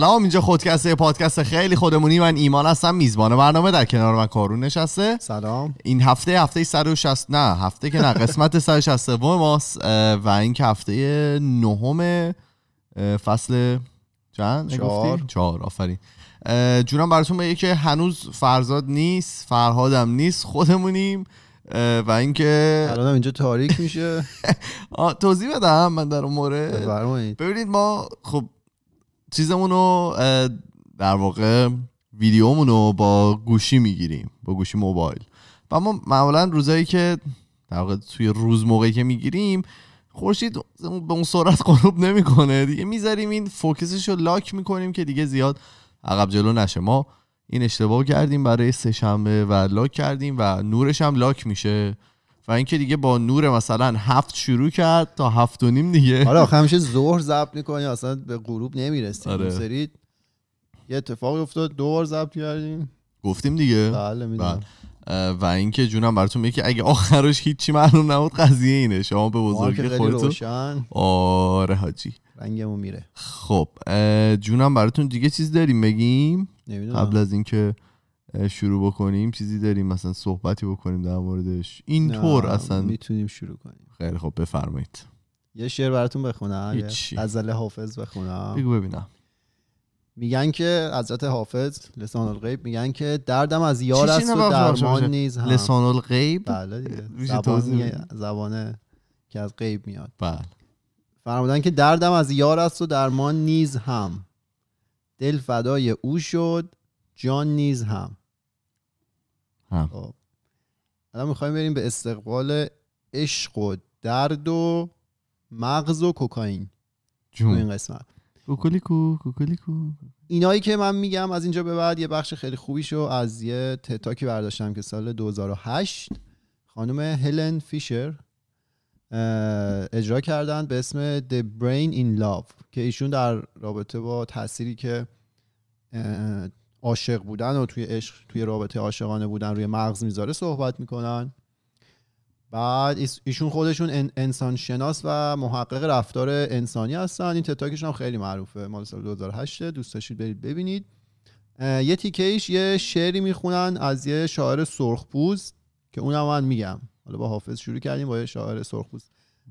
سلام اینجا خودکسته پادکست خیلی خودمونی من ایمان هستم میزبان برنامه در کنار من کارون نشسته سلام این هفته هفته 160 نه هفته که نه قسمت 160 ماست و این هفته نهم فصل چند چهار چهار آفرین جونم براتون بگه که هنوز فرزاد نیست فرهادم نیست خودمونیم و اینکه الانم اینجا تاریک میشه توضیح بدم من در اون مورد ببینید ما خب چیزمون رو در واقع ویدیومون رو با گوشی میگیریم با گوشی موبایل و ما معمولا روزایی که در واقع توی روز موقعی که میگیریم خورشید به اون سرعت غروب نمیکنه دیگه میذاریم این فوکسش رو لاک میکنیم که دیگه زیاد عقب جلو نشه ما این اشتباه کردیم برای سه شنبه و لاک کردیم و نورش هم لاک میشه و اینکه دیگه با نور مثلا هفت شروع کرد تا هفت و نیم دیگه آره همیشه ظهر ضبط میکنی اصلا به غروب نمیرسیم آره. یه اتفاقی افتاد دو بار ضبط کردیم گفتیم دیگه بله میدونم بله. و اینکه جونم براتون میگه که اگه آخرش هیچی معلوم نبود قضیه اینه شما به بزرگی خودتون آره حاجی رنگمون میره خب جونم براتون دیگه چیز داریم بگیم قبل از اینکه شروع بکنیم چیزی داریم مثلا صحبتی بکنیم در موردش اینطور اصلا میتونیم شروع کنیم خیلی خب بفرمایید یه شعر براتون بخونم غزل حافظ بخونم بگو ببینم میگن که حضرت حافظ لسان الغیب میگن که دردم از یار است و درمان نیز هم لسان الغیب بله دیگه زبانه که از غیب میاد بله فرمودن که دردم از یار است و درمان نیز هم دل فدای او شد جان نیز هم حالا خب. الان میخوایم بریم به استقبال عشق و درد و مغز و کوکائین تو این قسمت کوکولیکو اینایی که من میگم از اینجا به بعد یه بخش خیلی خوبی شو از یه تتاکی برداشتم که سال 2008 خانم هلن فیشر اجرا کردن به اسم The Brain in Love که ایشون در رابطه با تأثیری که عاشق بودن و توی عشق توی رابطه عاشقانه بودن روی مغز میذاره صحبت میکنن بعد ایشون خودشون انسان شناس و محقق رفتار انسانی هستن این تتاکشون هم خیلی معروفه مال سال 2008 دوست داشتید برید ببینید یه تیکهش یه شعری میخونن از یه شاعر سرخپوز که اونم من میگم حالا با حافظ شروع کردیم با یه شاعر سرخپوز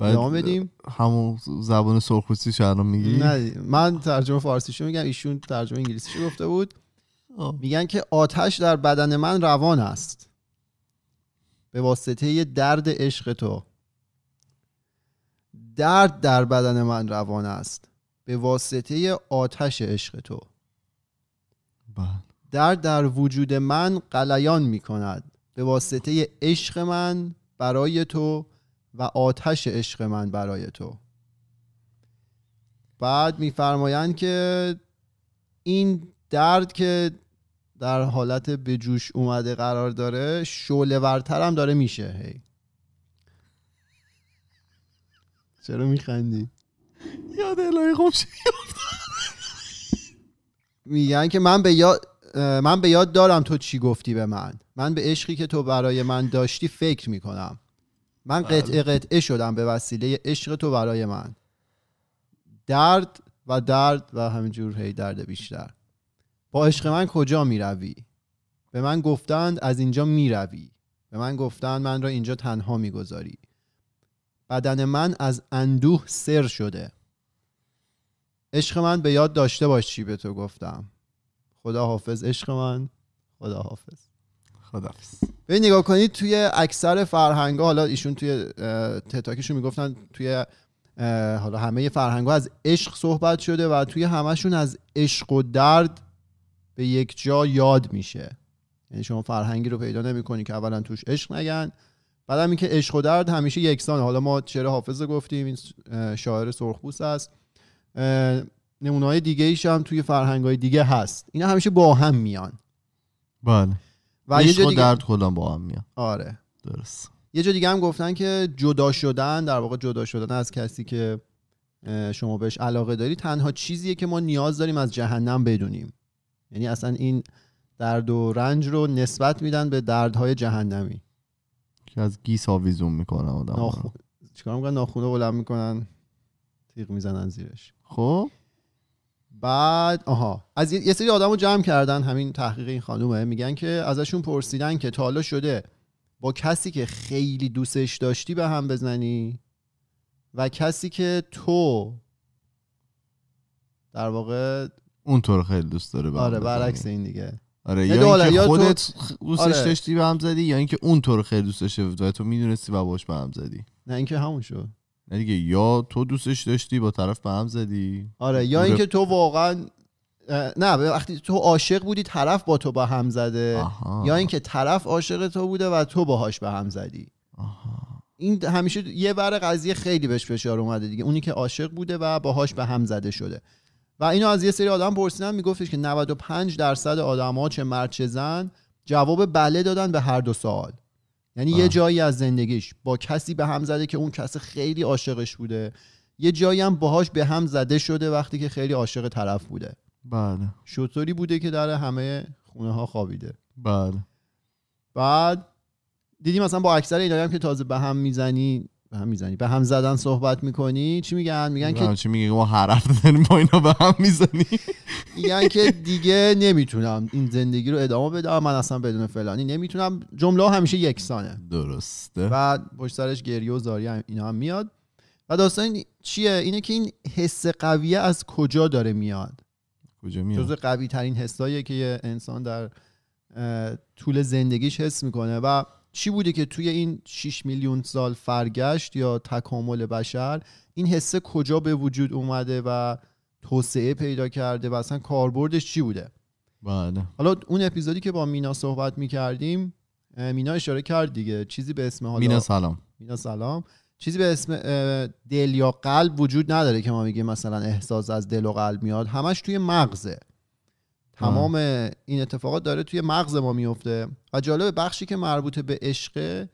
ادامه بدیم همون زبان سرخپوزی شعرام میگی نه من ترجمه فارسیشو میگم ایشون ترجمه انگلیسیشو گفته بود میگن که آتش در بدن من روان است به واسطه درد عشق تو درد در بدن من روان است به واسطه آتش عشق تو بله. درد در وجود من قلیان می کند به واسطه عشق من برای تو و آتش عشق من برای تو بعد میفرمایند که این درد که در حالت به جوش اومده قرار داره شعله ورتر هم داره میشه هی چرا میخندی یاد الهی خوب میگن که من به یاد من به یاد دارم تو چی گفتی به من من به عشقی که تو برای من داشتی فکر میکنم من بله. قطعه قطعه شدم به وسیله عشق تو برای من درد و درد و همینجور هی درد بیشتر با عشق من کجا روی؟ به من گفتند از اینجا میروی به من گفتند من را اینجا تنها میگذاری بدن من از اندوه سر شده عشق من به یاد داشته باش چی به تو گفتم خدا حافظ عشق من خدا حافظ خدا حافظ به نگاه کنید توی اکثر فرهنگ حالا ایشون توی تتاکشون میگفتن توی حالا همه فرهنگ از عشق صحبت شده و توی همه‌شون از عشق و درد به یک جا یاد میشه یعنی شما فرهنگی رو پیدا نمیکنی که اولا توش عشق نگن بعدم اینکه عشق و درد همیشه یکسان حالا ما شعر حافظ گفتیم این شاعر سرخپوست است نمونه های دیگه ایش هم توی فرهنگ های دیگه هست اینا همیشه با هم میان بله و عشق دیگه... و درد کلا با هم میان آره درست یه جا دیگه هم گفتن که جدا شدن در واقع جدا شدن از کسی که شما بهش علاقه داری تنها چیزیه که ما نیاز داریم از جهنم بدونیم یعنی اصلا این درد و رنج رو نسبت میدن به دردهای جهنمی که از گیس آویزون میکنن آدم چیکار میکنن ناخونه بلند میکنن تیغ میزنن زیرش خب بعد آها از یه سری آدم رو جمع کردن همین تحقیق این خانومه میگن که ازشون پرسیدن که تالا شده با کسی که خیلی دوستش داشتی به هم بزنی و کسی که تو در واقع اون تو رو خیلی دوست داره آره برعکس این دیگه آره یا اینکه خودت دوستش آره. داشتی به هم زدی یا اینکه اون تو رو خیلی دوست داشته و تو میدونستی و باش به هم زدی نه اینکه همون شد نه دیگه یا تو دوستش داشتی با طرف به هم زدی آره یا اینکه تو واقعا نه وقتی تو عاشق بودی طرف با تو با هم زده یا اینکه طرف عاشق تو بوده و تو باهاش به هم زدی این همیشه یه بر قضیه خیلی بهش فشار اومده دیگه اونی که عاشق بوده و باهاش به هم زده شده و اینو از یه سری آدم پرسیدن میگفتش که 95 درصد آدما چه مرد چه زن جواب بله دادن به هر دو سوال یعنی یه جایی از زندگیش با کسی به هم زده که اون کس خیلی عاشقش بوده یه جایی هم باهاش به هم زده شده وقتی که خیلی عاشق طرف بوده بله شطوری بوده که در همه خونه ها خوابیده بله بعد دیدی مثلا با اکثر این هم که تازه به هم میزنی به هم میزنی به هم زدن صحبت میکنی چی میگن میگن که چی میگن؟ ما هر هفته داریم با اینا به هم میزنی میگن که دیگه نمیتونم این زندگی رو ادامه بدم من اصلا بدون فلانی نمیتونم جمله همیشه یکسانه درسته بعد پشت سرش گریه و زاری هم اینا هم میاد و داستان چیه اینه که این حس قویه از کجا داره میاد کجا میاد جزء قوی ترین حسایی که یه انسان در طول زندگیش حس میکنه و چی بوده که توی این 6 میلیون سال فرگشت یا تکامل بشر این حسه کجا به وجود اومده و توسعه پیدا کرده و اصلا کاربردش چی بوده بله حالا اون اپیزودی که با مینا صحبت میکردیم مینا اشاره کرد دیگه چیزی به اسم حالا مینا سلام مینا سلام چیزی به اسم دل یا قلب وجود نداره که ما میگیم مثلا احساس از دل و قلب میاد همش توی مغزه تمام این اتفاقات داره توی مغز ما میفته و جالب بخشی که مربوط به عشقه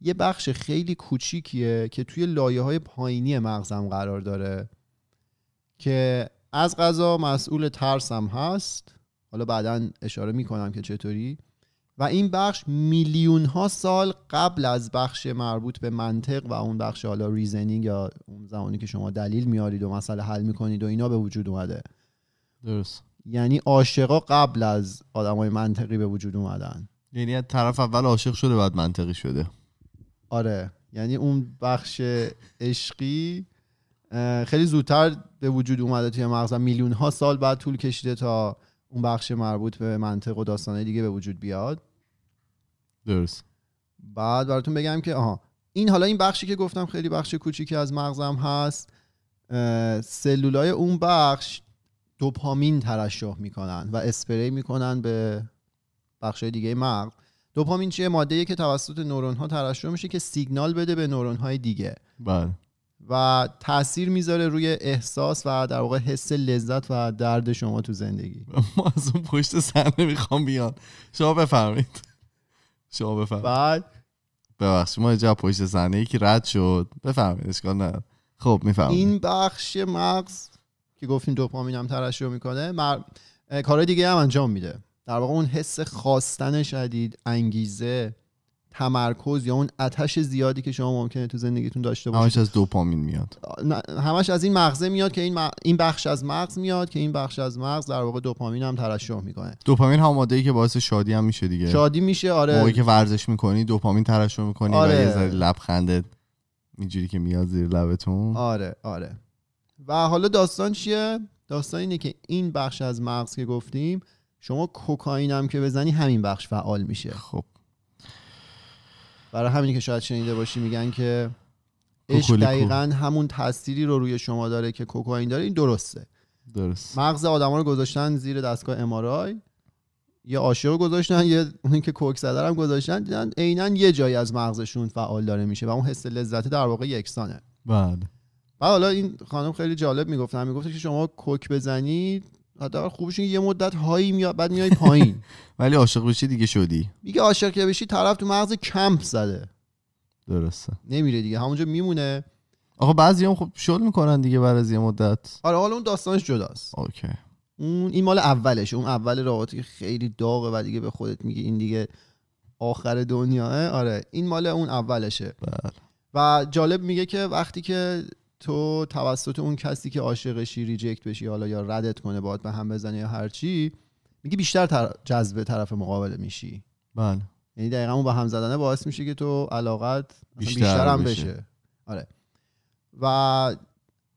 یه بخش خیلی کوچیکیه که توی لایه های پایینی مغزم قرار داره که از غذا مسئول ترسم هست حالا بعدا اشاره میکنم که چطوری و این بخش میلیون ها سال قبل از بخش مربوط به منطق و اون بخش حالا ریزنینگ یا اون زمانی که شما دلیل میارید و مسئله حل میکنید و اینا به وجود اومده درست یعنی عاشقا قبل از آدمای منطقی به وجود اومدن یعنی از طرف اول عاشق شده بعد منطقی شده آره یعنی اون بخش عشقی خیلی زودتر به وجود اومده توی مغزم میلیون ها سال بعد طول کشیده تا اون بخش مربوط به منطق و داستانه دیگه به وجود بیاد درست بعد براتون بگم که آها این حالا این بخشی که گفتم خیلی بخش کوچیکی از مغزم هست سلولای اون بخش دوپامین ترشح میکنن و اسپری میکنن به بخشای دیگه مغز دوپامین چیه ماده که توسط نورون ها ترشح میشه که سیگنال بده به نورون های دیگه بله و تاثیر میذاره روی احساس و در واقع حس لذت و درد شما تو زندگی ما از اون پشت صحنه میخوام بیان شما بفرمایید شما بفرمایید بعد ببخشید ما جا پشت صحنه که رد شد بفرمایید اشکال نه خب میفهمید این بخش مغز که گفتیم دوپامین هم ترشح میکنه مر... کار دیگه هم انجام میده در واقع اون حس خواستن شدید انگیزه تمرکز یا اون اتش زیادی که شما ممکنه تو زندگیتون داشته باشید همش از دوپامین میاد همش از این مغزه میاد که این, این بخش از مغز میاد که این بخش از مغز در واقع دوپامین هم ترشح میکنه دوپامین هم ماده ای که باعث شادی هم میشه دیگه شادی میشه آره موقعی که ورزش میکنی دوپامین ترشح میکنی آره. و یه آره. لبخندت اینجوری که میاد زیر لبتون آره آره و حالا داستان چیه داستان اینه که این بخش از مغز که گفتیم شما کوکائین هم که بزنی همین بخش فعال میشه خب برای همینی که شاید شنیده باشی میگن که عشق دقیقا همون تاثیری رو روی شما داره که کوکائین داره این درسته درست مغز آدما رو گذاشتن زیر دستگاه امارای یه آشه رو گذاشتن یه اون که کوک هم گذاشتن دیدن عینا یه جایی از مغزشون فعال داره میشه و اون حس لذت در واقع یکسانه بله حالا این خانم خیلی جالب میگفت هم میگفت که شما کوک بزنی حداقل خوبش یه مدت هایی میاد بعد میای پایین ولی عاشق بشی دیگه شدی میگه عاشق که بشی طرف تو مغز کمپ زده درسته نمیره دیگه همونجا میمونه آقا بعضی هم خب شل میکنن دیگه بعد از یه مدت آره حالا اون داستانش جداست اوکی اون این مال اولش اون اول رابطه که خیلی داغه و دیگه به خودت میگه این دیگه آخر دنیاه آره این مال اون اولشه بله. و جالب میگه که وقتی که تو توسط اون کسی که عاشقشی ریجکت بشی حالا یا ردت کنه باید به هم بزنه یا هرچی میگی بیشتر تر... جذب طرف مقابل میشی بله یعنی دقیقا اون با هم زدنه باعث میشه که تو علاقت بیشتر, هم بشه. آره و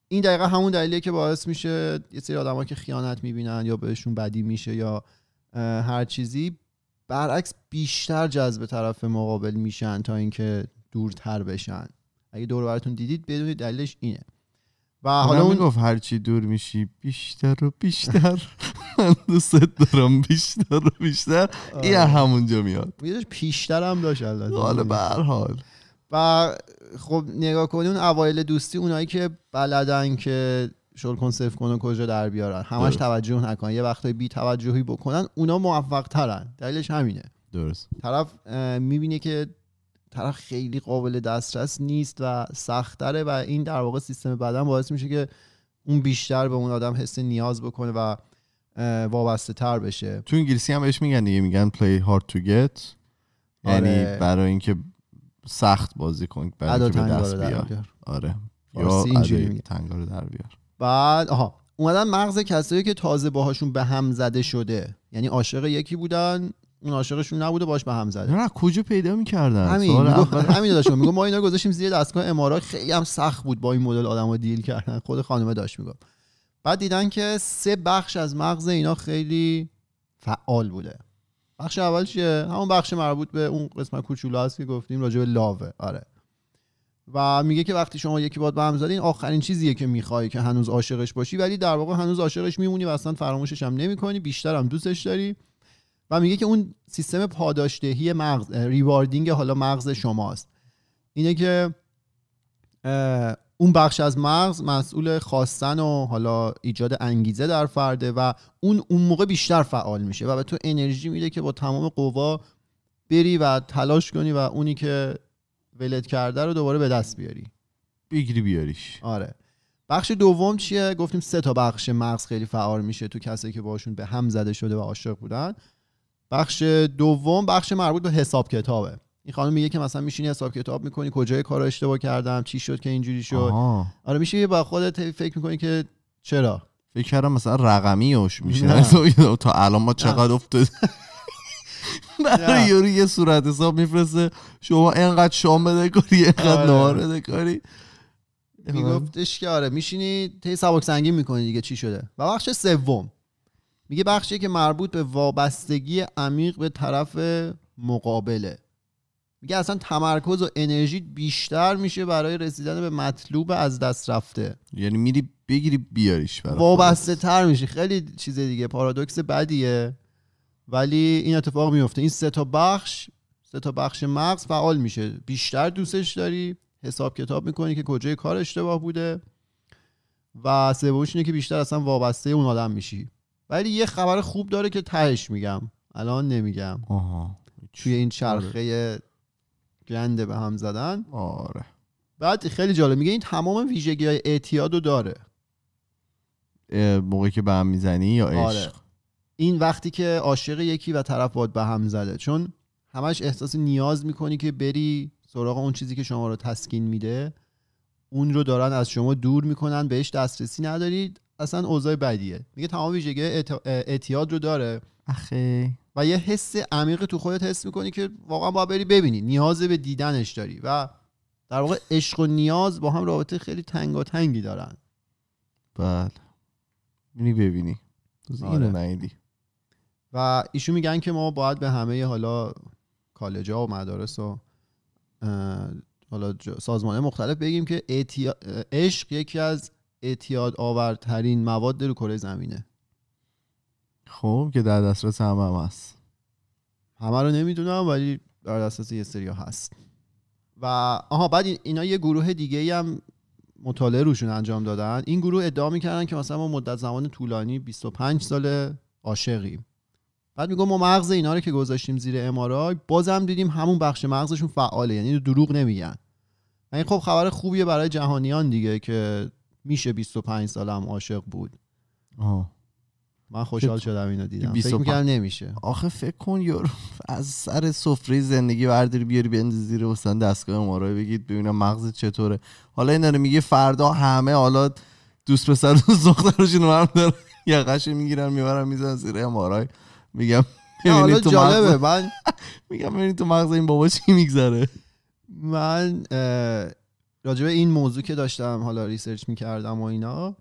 این دقیقا همون دلیلیه که باعث میشه یه سری ها که خیانت میبینن یا بهشون بدی میشه یا هر چیزی برعکس بیشتر جذب طرف مقابل میشن تا اینکه دورتر بشن اگه دور براتون دیدید بدونید دلیلش اینه و خب، حالا اون گفت هرچی دور میشی بیشتر و بیشتر من دوست دارم بیشتر و بیشتر آره. این همونجا میاد یه پیشتر هم داشت البته حالا به هر حال و خب نگاه کنید اون اوایل دوستی اونایی که بلدن که شل کن صرف کن کجا در بیارن همش توجه نکنن یه وقتای بی توجهی بکنن اونا موفق ترن دلیلش همینه درست طرف میبینه که طرف خیلی قابل دسترس نیست و سختره و این در واقع سیستم بدن باعث میشه که اون بیشتر به اون آدم حس نیاز بکنه و وابسته تر بشه تو انگلیسی هم بهش میگن دیگه میگن play hard to get یعنی آره. برای اینکه سخت بازی کن برای اینکه به دست بیار آره. آره یا اینجوری تنگار در بیار بعد آها اومدن مغز کسایی که تازه باهاشون به هم زده شده یعنی عاشق یکی بودن اون عاشقشون نبوده باش به هم زده نه کجا پیدا میکردن همین همین داشت میگم ما اینا گذاشتیم زیر دستگاه امارات خیلی هم سخت بود با این مدل آدمو دیل کردن خود خانمه داشت میگم بعد دیدن که سه بخش از مغز اینا خیلی فعال بوده بخش اول چیه همون بخش مربوط به اون قسمت کوچولو هست که گفتیم راجع به لاوه آره و میگه که وقتی شما یکی باد به هم زدین آخرین چیزیه که میخوای که هنوز عاشقش باشی ولی در واقع هنوز عاشقش میمونی و اصلا فراموشش هم نمیکنی بیشتر هم دوستش داری و میگه که اون سیستم پاداشدهی مغز ریواردینگ حالا مغز شماست اینه که اون بخش از مغز مسئول خواستن و حالا ایجاد انگیزه در فرده و اون اون موقع بیشتر فعال میشه و به تو انرژی میده که با تمام قوا بری و تلاش کنی و اونی که ولد کرده رو دوباره به دست بیاری بگیری بیاریش آره بخش دوم چیه گفتیم سه تا بخش مغز خیلی فعال میشه تو کسی که باشون به هم زده شده و عاشق بودن بخش دوم بخش مربوط به حساب کتابه این خانم میگه که مثلا میشینی حساب کتاب میکنی کجای کار اشتباه کردم چی شد که اینجوری شد آره میشه با خودت فکر میکنی که چرا فکر کردم مثلا رقمی میشه تا الان ما چقدر افتاد برای یوری یه صورت حساب میفرسته شما انقدر شام بده کاری اینقدر آره. نهار بده کاری میگفتش که آره میشینی تی سبک سنگین میکنی دیگه چی شده و بخش سوم میگه بخشی که مربوط به وابستگی عمیق به طرف مقابله میگه اصلا تمرکز و انرژی بیشتر میشه برای رسیدن به مطلوب از دست رفته یعنی میری بگیری بیاریش برای وابسته تر میشه خیلی چیز دیگه پارادوکس بدیه ولی این اتفاق میفته این سه تا بخش سه تا بخش مغز فعال میشه بیشتر دوستش داری حساب کتاب میکنی که کجای کار اشتباه بوده و سومش اینه که بیشتر اصلا وابسته اون آدم میشی ولی یه خبر خوب داره که تهش میگم الان نمیگم آها. توی این آره. چرخه گنده به هم زدن آره بعد خیلی جالب میگه این تمام ویژگی های اعتیاد رو داره موقعی که به هم میزنی یا آره. عشق این وقتی که عاشق یکی و طرف باید به هم زده چون همش احساس نیاز میکنی که بری سراغ اون چیزی که شما رو تسکین میده اون رو دارن از شما دور میکنن بهش دسترسی ندارید اصلا اوضاع بدیه میگه تمام ویژگی اعتیاد رو داره اخه و یه حس عمیق تو خودت حس میکنی که واقعا باید بری ببینی نیاز به دیدنش داری و در واقع عشق و نیاز با هم رابطه خیلی تنگاتنگی دارن بله میری ببینی آره. و ایشون میگن که ما باید به همه حالا کالجا و مدارس و حالا سازمانه مختلف بگیم که عشق یکی از اعتیاد آورترین مواد رو کره زمینه خب که در دسترس همه هم هست همه رو نمیدونم ولی در دسترس یه سری هست و آها بعد اینا یه گروه دیگه هم مطالعه روشون انجام دادن این گروه ادعا میکردن که مثلا ما مدت زمان طولانی 25 سال عاشقیم بعد میگم ما مغز اینا رو که گذاشتیم زیر امارای بازم دیدیم همون بخش مغزشون فعاله یعنی دروغ نمیگن این یعنی خب خبر خوبیه برای جهانیان دیگه که میشه 25 سالم عاشق بود آه. من خوشحال خب. شدم اینو دیدم فکر میکنم نمیشه آخه فکر کن یارو از سر سفره زندگی برداری بیاری به زیر استان دستگاه امارای بگید ببینم مغزت چطوره حالا این داره میگه فردا همه حالا دوست پسر دوست دخترشون رو هم یه قش میگیرن میبرن میزن زیر امارای میگم حالا تو جالبه من میگم ببینید تو مغز این بابا چی میگذره من راجبه این موضوع که داشتم حالا ریسرچ میکردم و اینا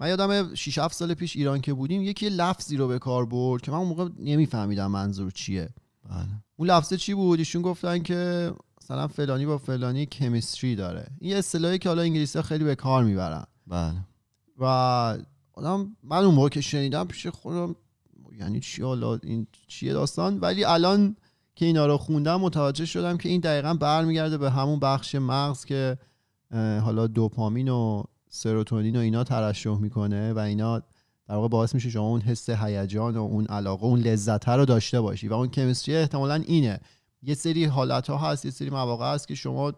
من یادم 6 7 سال پیش ایران که بودیم یکی لفظی رو به کار برد که من اون موقع نمیفهمیدم منظور چیه بله اون لفظه چی بود ایشون گفتن که مثلا فلانی با فلانی کمیستری داره این اصطلاحی که حالا انگلیسی ها خیلی به کار میبرن بله و آدم من اون موقع که شنیدم پیش خودم یعنی چی حالا این چیه داستان ولی الان که اینا رو خوندم متوجه شدم که این دقیقا برمیگرده به همون بخش مغز که حالا دوپامین و سروتونین و اینا ترشح میکنه و اینا در واقع باعث میشه شما اون حس هیجان و اون علاقه و اون لذت رو داشته باشی و اون کمیستری احتمالا اینه یه سری حالت ها هست یه سری مواقع هست که شما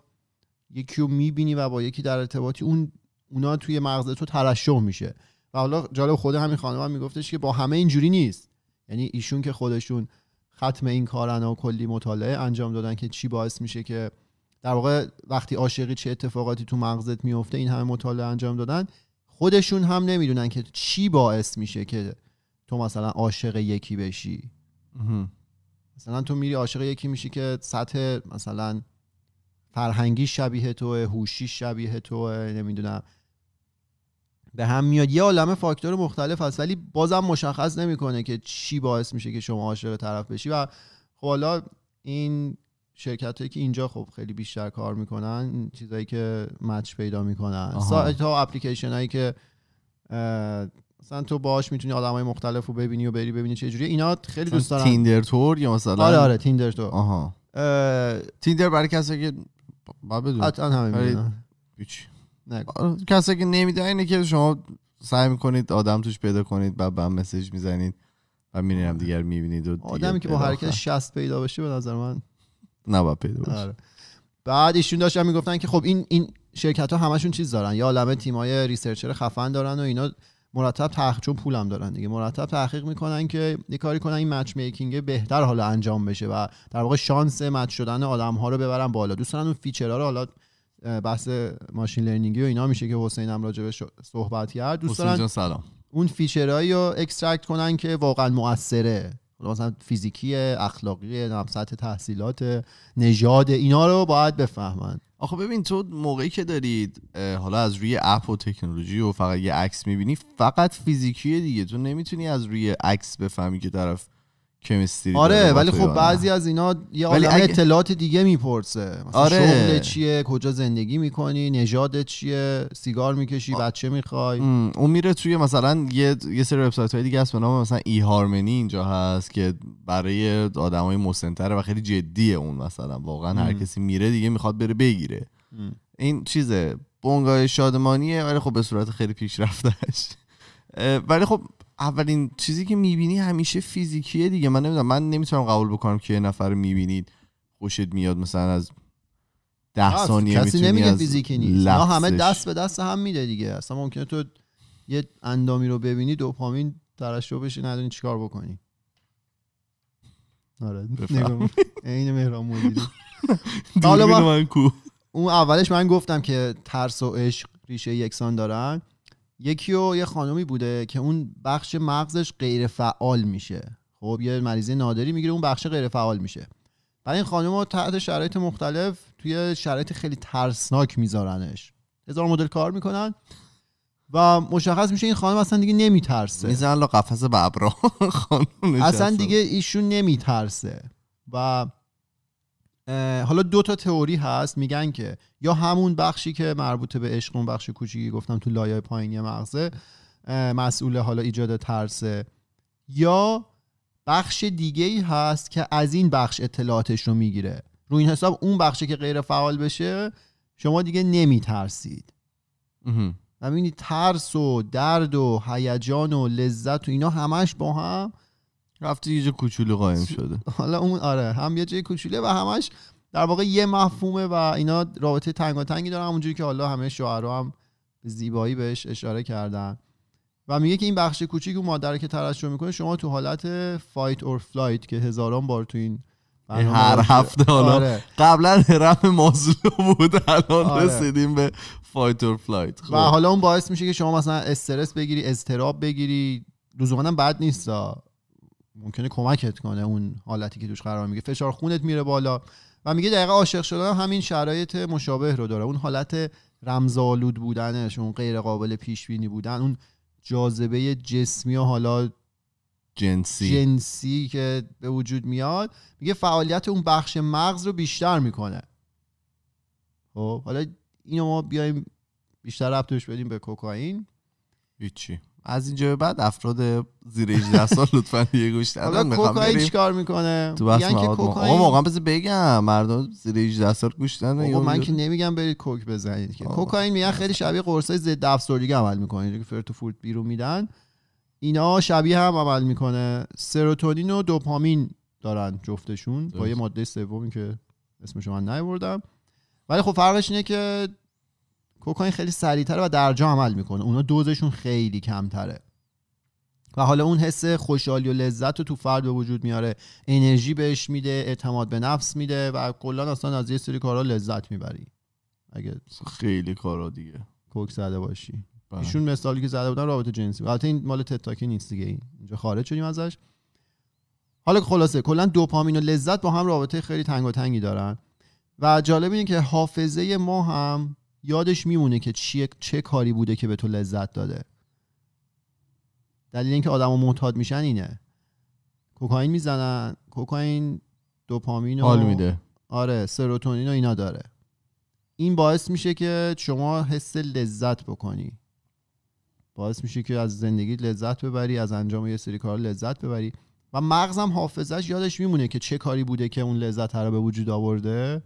یکی رو میبینی و با یکی در ارتباطی اون اونا توی مغز تو ترشح میشه و حالا جالب خود همین خانم هم میگفتش که با همه اینجوری نیست یعنی ایشون که خودشون ختم این کارن و کلی مطالعه انجام دادن که چی باعث میشه که در واقع وقتی عاشقی چه اتفاقاتی تو مغزت میفته این همه مطالعه انجام دادن خودشون هم نمیدونن که چی باعث میشه که تو مثلا عاشق یکی بشی مثلا تو میری عاشق یکی میشی که سطح مثلا فرهنگی شبیه توه هوشی شبیه توه نمیدونم به هم میاد یه عالم فاکتور مختلف هست ولی بازم مشخص نمیکنه که چی باعث میشه که شما عاشق طرف بشی و خب حالا این شرکت هایی که اینجا خب خیلی بیشتر کار میکنن چیزایی که مچ پیدا میکنن سایت ها اپلیکیشن هایی که مثلا تو باش میتونی آدم های مختلف رو ببینی و بری ببینی چه جوری اینا خیلی دوست دارم تیندر تور یا مثلا آره آره تیندر تور آها تیندر برای کسی که باید بدون حتی همه کسایی که آره، نمیدونه اینه که شما سعی میکنید آدم توش پیدا کنید بعد به مسیج میزنید و هم دیگر میبینید و آدمی که با حرکت 60 پیدا بشه به نظر من نباید پیدا باشه آره. بعد ایشون داشتن میگفتن که خب این این شرکت ها همشون چیز دارن یا تیم های ریسرچر خفن دارن و اینا مرتب تحقیق چون پولم دارن دیگه مرتب تحقیق میکنن که یه کاری کنن این مچ میکینگ بهتر حالا انجام بشه و در واقع شانس مچ شدن آدم ها رو ببرن بالا دوست اون فیچرها رو حالا بحث ماشین لرنینگی و اینا میشه که حسین هم راجع صحبت کرد دوستان سلام اون فیچرهایی رو اکسترکت کنن که واقعا موثره مثلا فیزیکی اخلاقی نمسط تحصیلات نژاد اینا رو باید بفهمن آخه ببین تو موقعی که دارید حالا از روی اپ و تکنولوژی و فقط یه عکس میبینی فقط فیزیکیه دیگه تو نمیتونی از روی عکس بفهمی که طرف آره ولی خب بعضی از اینا یه ولی اطلاعات دیگه میپرسه مثلا آره. شغل چیه کجا زندگی میکنی نژادت چیه سیگار میکشی بچه میخوای اون میره توی مثلا یه, یه سری وبسایت های دیگه هست به نام مثلا ای هارمنی اینجا هست که برای آدمای مسنتره و خیلی جدیه اون مثلا واقعا هر کسی میره دیگه میخواد بره بگیره این چیزه بونگای شادمانیه ولی خب به صورت خیلی پیشرفتش ولی خب اولین چیزی که میبینی همیشه فیزیکیه دیگه من نمیدونم من نمیتونم قبول بکنم که یه نفر میبینید خوشت میاد مثلا از ده ثانیه کسی نمیگه فیزیکی نیست نه همه دست به دست هم میده دیگه اصلا ممکنه تو یه اندامی رو ببینی دوپامین ترشح بشه ندونی چیکار بکنی آره عین مهران حالا اون اولش من گفتم که ترس و عشق ریشه یکسان دارن یکی و یه خانومی بوده که اون بخش مغزش غیر فعال میشه خب یه مریضی نادری میگیره اون بخش غیر فعال میشه بعد این خانم تحت شرایط مختلف توی شرایط خیلی ترسناک میذارنش هزار مدل کار میکنن و مشخص میشه این خانم اصلا دیگه نمیترسه میزن قفس ببرا خانم اصلا دیگه ایشون نمیترسه و حالا دو تا تئوری هست میگن که یا همون بخشی که مربوط به عشق اون بخش کوچیکی گفتم تو لایه پایینی مغزه مسئول حالا ایجاد ترسه یا بخش دیگه ای هست که از این بخش اطلاعاتش رو میگیره رو این حساب اون بخشی که غیر فعال بشه شما دیگه نمیترسید و ترس و درد و هیجان و لذت و اینا همش با هم رفته یه جا کوچولو قایم شده حالا اون آره هم یه جای کوچوله و همش در واقع یه مفهومه و اینا رابطه تنگاتنگی دارن اونجوری که حالا همه شعرا هم زیبایی بهش اشاره کردن و میگه که این بخش کوچیک اون مادره که ترشح میکنه شما تو حالت فایت اور فلایت که هزاران بار تو این هر هفته حالا آره. قبلا هرم مازلو بود الان آره. رسیدیم به فایت اور فلایت و خب. حالا اون باعث میشه که شما مثلا استرس بگیری اضطراب بگیری لزوما بد نیست. ممکنه کمکت کنه اون حالتی که توش قرار میگه فشار خونت میره بالا و میگه دقیقا عاشق شدن همین شرایط مشابه رو داره اون حالت رمزآلود بودنش اون غیر قابل پیش بینی بودن اون جاذبه جسمی و حالا جنسی جنسی که به وجود میاد میگه فعالیت اون بخش مغز رو بیشتر میکنه خب حالا اینو ما بیایم بیشتر ربطش بدیم به کوکائین هیچی از اینجا به بعد افراد زیر 18 سال لطفا یه گوش ندن میخوام کوکائین کار میکنه تو بس میگن که کوکائین واقعا بس بگم مردم زیر 18 سال گوش ندن من که نمیگم برید کوک بزنید که کوکائین میگن خیلی شبیه قرصای ضد افسردگی عمل میکنه که فرتو فورت بیرون میدن اینا شبیه هم عمل میکنه سروتونین و دوپامین دارن جفتشون با یه ماده سومی که اسمش من نیوردم ولی خب فرقش اینه که کوکائین خیلی سریعتره و درجا عمل میکنه اونا دوزشون خیلی کمتره و حالا اون حس خوشحالی و لذت رو تو فرد به وجود میاره انرژی بهش میده اعتماد به نفس میده و کلا اصلا از یه سری کارا لذت میبری اگه خیلی کارا دیگه کوک زده باشی بله. ایشون مثالی که زده بودن رابطه جنسی البته این مال تتاکی نیست دیگه اینجا خارج شدیم ازش حالا خلاصه کلا دوپامین و لذت با هم رابطه خیلی تنگ دارن و جالب اینه که حافظه ما هم یادش میمونه که چیه، چه کاری بوده که به تو لذت داده دلیل اینکه آدم معتاد میشن اینه کوکائین میزنن کوکائین دوپامین و حال میده آره سروتونین و اینا داره این باعث میشه که شما حس لذت بکنی باعث میشه که از زندگی لذت ببری از انجام یه سری کار لذت ببری و مغزم حافظش یادش میمونه که چه کاری بوده که اون لذت رو به وجود آورده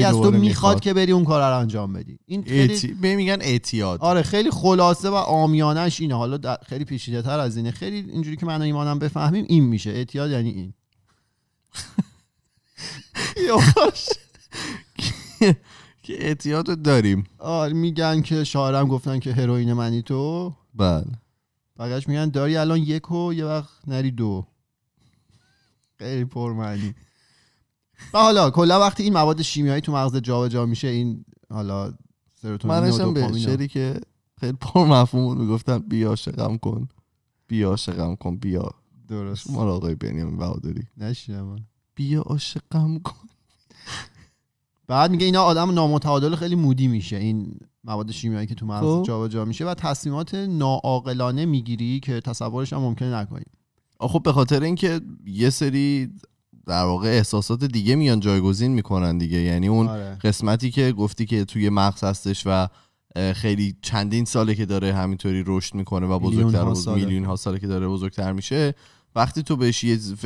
که از تو میخواد, که بری اون کار رو انجام بدی این خیلی بهم میگن اعتیاد آره خیلی خلاصه و آمیانش اینه حالا خیلی پیچیده تر از اینه خیلی اینجوری که من و ایمانم بفهمیم این میشه اعتیاد یعنی این که اعتیاد رو داریم آره میگن که شاعرم گفتن که هروین منی تو بله بقیش میگن داری الان یک و یه وقت نری دو خیلی پرمعنی و حالا کلا وقتی این مواد شیمیایی تو مغز جابجا میشه این حالا سروتونین و دوپامین به که خیلی پر مفهوم بود میگفتن بیا شقم کن بیا عاشقم کن بیا درست ما آقای بنیامین بهادری نشیدم بیا عاشقم کن بعد میگه اینا آدم نامتعادل خیلی مودی میشه این مواد شیمیایی که تو مغز خب. جابجا میشه و تصمیمات ناعاقلانه میگیری که تصورش هم ممکنه نکنی خب به خاطر اینکه یه سری در واقع احساسات دیگه میان جایگزین میکنن دیگه یعنی اون آره. قسمتی که گفتی که توی مغز هستش و خیلی چندین ساله که داره همینطوری رشد میکنه و بزرگتر میلیون ها ساله که داره بزرگتر میشه وقتی تو بهش یه ف...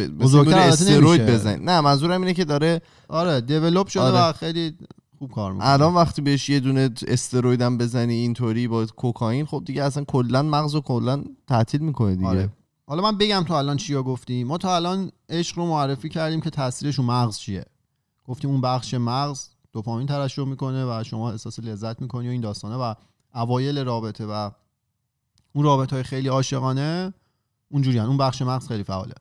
استروید بزنی نه منظورم اینه که داره آره دیولپ شده و آره. خیلی خوب کار میکنه الان وقتی بهش یه دونه استروید هم بزنی اینطوری با کوکائین خب دیگه اصلا کلا مغز و کلا تعطیل میکنه دیگه آره. حالا من بگم تا الان چی گفتیم ما تا الان عشق رو معرفی کردیم که تاثیرش رو مغز چیه گفتیم اون بخش مغز دوپامین ترشح میکنه و شما احساس لذت میکنی و این داستانه و اوایل رابطه و اون رابطه های خیلی عاشقانه جوریان اون بخش مغز خیلی فعاله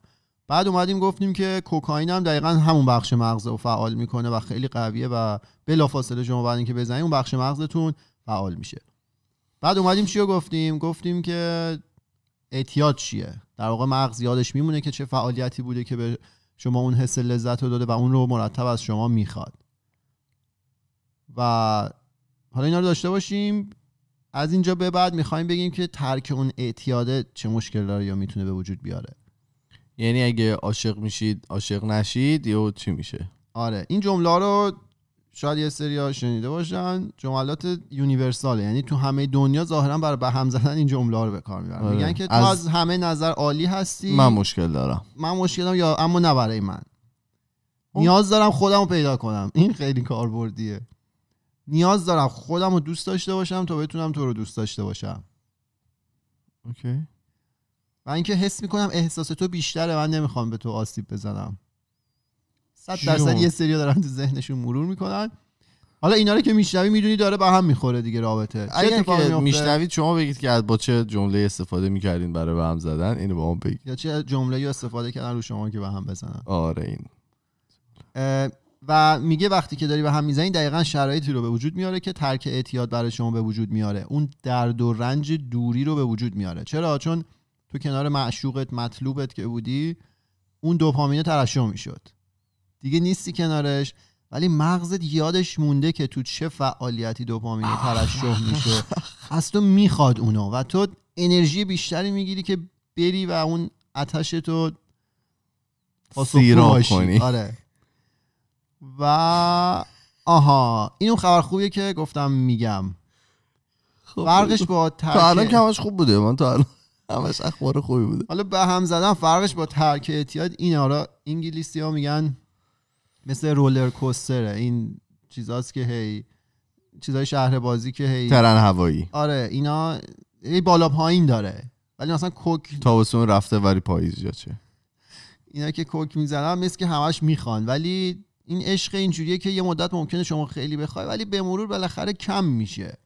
بعد اومدیم گفتیم که کوکائین هم دقیقا همون بخش مغز رو فعال میکنه و خیلی قویه و بلافاصله شما بعد اینکه بزنید اون بخش مغزتون فعال میشه بعد اومدیم چی گفتیم گفتیم که اعتیاد چیه در واقع مغز یادش میمونه که چه فعالیتی بوده که به شما اون حس لذت رو داده و اون رو مرتب از شما میخواد و حالا اینا رو داشته باشیم از اینجا به بعد میخوایم بگیم که ترک اون اعتیاده چه مشکل داره یا میتونه به وجود بیاره یعنی اگه عاشق میشید عاشق نشید یا چی میشه آره این جمله رو شاید یه سری شنیده باشن جملات یونیورساله یعنی تو همه دنیا ظاهرا برای به هم زدن این جمله رو به کار میبرن آره. میگن که تو از... همه نظر عالی هستی من مشکل دارم من مشکل دارم یا اما نه برای من نیاز دارم خودم رو پیدا کنم این خیلی کاربردیه نیاز دارم خودم رو دوست داشته باشم تا بتونم تو رو دوست داشته باشم اوکی و اینکه حس میکنم احساس تو بیشتره من نمیخوام به تو آسیب بزنم صد درصد یه سری دارن تو ذهنشون مرور میکنن حالا اینا رو که میشنوی میدونی داره به هم میخوره دیگه رابطه اگه که میشنوید شما بگید که با چه جمله استفاده میکردین برای به هم زدن اینو با هم بگید یا چه جمله استفاده کردن رو شما که به هم بزنن آره این و میگه وقتی که داری به هم میزنی دقیقا شرایطی رو به وجود میاره که ترک اعتیاد برای شما به وجود میاره اون درد و رنج دوری رو به وجود میاره چرا چون تو کنار معشوقت مطلوبت که بودی اون دوپامینه ترشح میشد دیگه نیستی کنارش ولی مغزت یادش مونده که تو چه فعالیتی دوپامین ترشح میشه از تو میخواد اونو و تو انرژی بیشتری میگیری که بری و اون اتش تو سیراب کنی آره و آها اینو خبر خوبیه که گفتم میگم خب. فرقش با ترک تا الان کماش خوب بوده من تا همش اخبار خوبی بوده حالا به هم زدن فرقش با ترک اعتیاد این آره انگلیسی ها میگن مثل رولر کوستره این چیزاست که هی چیزای شهر بازی که هی ترن هوایی آره اینا هی یعنی بالا پایین داره ولی مثلا کوک تابستون رفته ولی پاییز چه اینا که کوک میزنن مثل که همش میخوان ولی این عشق اینجوریه که یه مدت ممکنه شما خیلی بخوای ولی به مرور بالاخره کم میشه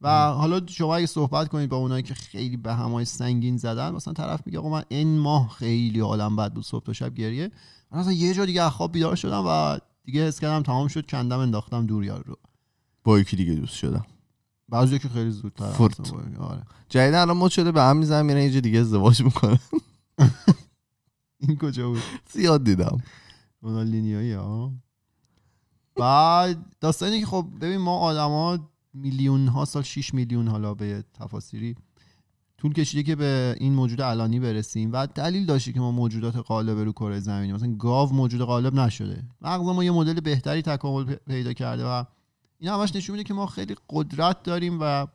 و حالا شما اگه صحبت کنید با اونایی که خیلی به همای سنگین زدن مثلا طرف میگه آقا من این ماه خیلی حالم بد بود صبح تا شب گریه من اصلا یه جا دیگه از خواب بیدار شدم و دیگه حس کردم تمام شد کندم انداختم دور یار رو با یکی دیگه دوست شدم بعضی که خیلی زودتر فرت آره جدیدا الان مد شده به هم میزنم میرن یه دیگه ازدواج میکنه. این کجا بود زیاد دیدم لینیایی ها بعد داستانی که خب ببین ما آدما میلیون ها سال 6 میلیون حالا به تفاسیری طول کشیده که به این موجود علانی برسیم و دلیل داشتی که ما موجودات غالب رو کره زمینی مثلا گاو موجود غالب نشده مغز ما یه مدل بهتری تکامل پیدا کرده و این همش نشون میده که ما خیلی قدرت داریم و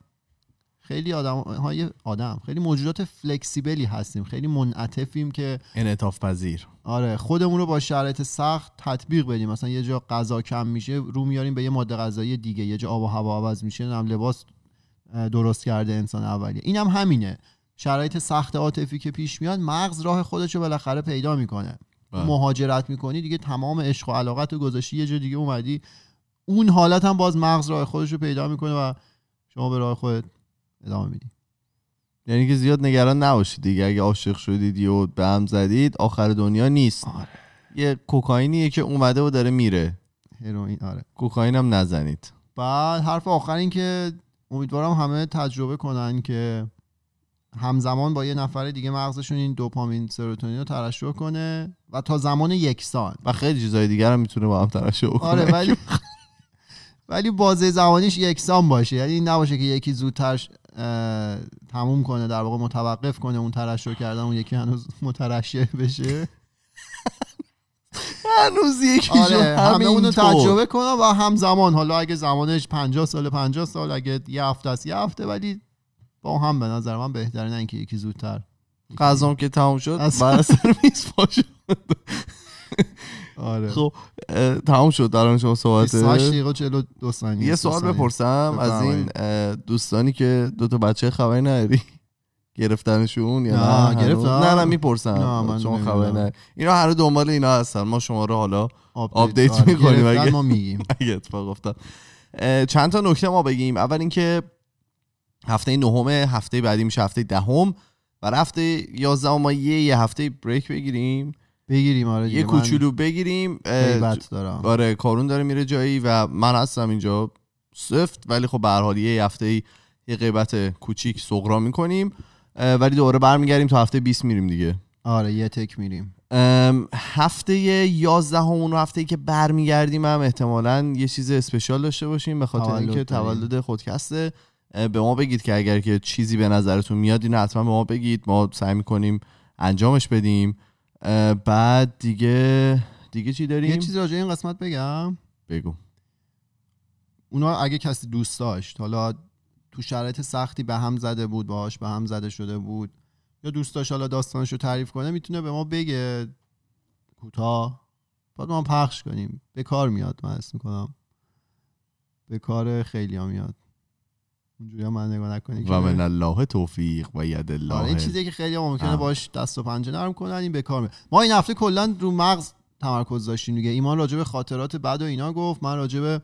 خیلی آدم های آدم خیلی موجودات فلکسیبلی هستیم خیلی منعطفیم که انعطاف پذیر آره خودمون رو با شرایط سخت تطبیق بدیم مثلا یه جا غذا کم میشه رو میاریم به یه ماده غذایی دیگه یه جا آب و هوا عوض میشه نم لباس درست کرده انسان اولیه اینم هم همینه شرایط سخت عاطفی که پیش میاد مغز راه خودش رو بالاخره پیدا میکنه بله. مهاجرت میکنی دیگه تمام عشق و علاقت و گذاشتی یه جا دیگه اومدی اون حالت هم باز مغز راه خودش رو پیدا میکنه و شما به راه خودت ادامه میدی یعنی که زیاد نگران نباشید دیگه اگه عاشق شدید یا به هم زدید آخر دنیا نیست آره. یه کوکائینیه که اومده و داره میره هروئین آره کوکائین هم نزنید بعد حرف آخر این که امیدوارم همه تجربه کنن که همزمان با یه نفر دیگه مغزشون این دوپامین سروتونین رو ترشح کنه و تا زمان یکسان و خیلی چیزای دیگر هم میتونه با هم ترشح کنه آره ولی ولی بازه زمانیش یکسان باشه یعنی این نباشه که یکی زودتر تموم کنه در واقع متوقف کنه اون ترشح کردن اون یکی هنوز مترشح بشه هنوز یکیشون آره همه اونو تجربه کنم و همزمان حالا اگه زمانش 50 سال 50 سال اگه یه هفته است یه هفته ولی با هم به نظر من بهتره نه اینکه یکی زودتر قضام که تموم شد بعد سر میز آره خب تمام شد در شما یه سوال بپرسم از این دوستانی که دو تا بچه خبری نداری گرفتنشون یا نه نه گرفتن نه نه میپرسن شما خبر نه اینا هر دنبال اینا هستن ما شما رو حالا آپدیت آره، میکنیم اگه ما میگیم اگه اتفاق افتاد چند تا نکته ما بگیم اول اینکه هفته نهم هفته بعدی میشه هفته دهم و هفته 11 ما یه, یه هفته بریک بگیریم بگیریم آره یه کوچولو بگیریم دارم آره کارون داره میره جایی و من هستم اینجا سفت ولی خب به هر حال یه هفته یه غیبت کوچیک سقرا میکنیم ولی دوباره برمیگردیم تا هفته 20 میریم دیگه آره یه تک میریم هفته 11 هم اون هفته ای که برمیگردیم هم احتمالا یه چیز اسپشیال داشته باشیم به خاطر اینکه تولد خودکسته به ما بگید که اگر که چیزی به نظرتون میاد اینو حتما به ما بگید ما سعی میکنیم انجامش بدیم بعد دیگه دیگه چی داریم یه چیزی راجع این قسمت بگم بگو اونا اگه کسی دوست داشت حالا تو شرایط سختی به هم زده بود باهاش به هم زده شده بود یا دوست داشت حالا داستانش رو تعریف کنه میتونه به ما بگه کوتاه بعد ما پخش کنیم به کار میاد من اسم میکنم به کار خیلی ها میاد اونجوری من نگاه نکنیم و من الله توفیق و ید الله آره این چیزی که خیلی ممکنه باش دست و پنجه نرم کنن این به کار میاد ما این هفته کلا رو مغز تمرکز داشتیم دیگه ایمان راجع به خاطرات بعد و اینا گفت من راجع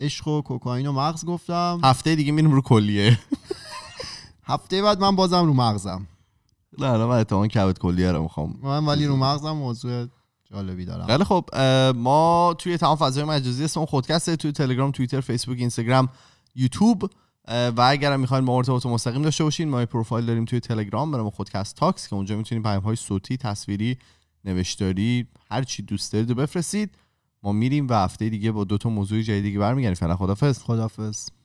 عشق و کوکائین و مغز گفتم هفته دیگه میریم رو کلیه هفته بعد من بازم رو مغزم نه نه من کبد کلیه رو میخوام من ولی رو مغزم موضوع جالبی دارم بله خب ما توی تمام فضای مجازی اسم خودکسته توی تلگرام توییتر فیسبوک اینستاگرام یوتیوب و اگر هم میخواین ما ارتباط مستقیم داشته باشین ما پروفایل داریم توی تلگرام برام خودکست تاکس که اونجا میتونید پیام های صوتی تصویری نوشتاری هر چی دوست دارید بفرستید ما میریم و هفته دیگه با دو تا موضوع جدیدی دیگه برمیگردیم فعلا خدافظ خدافظ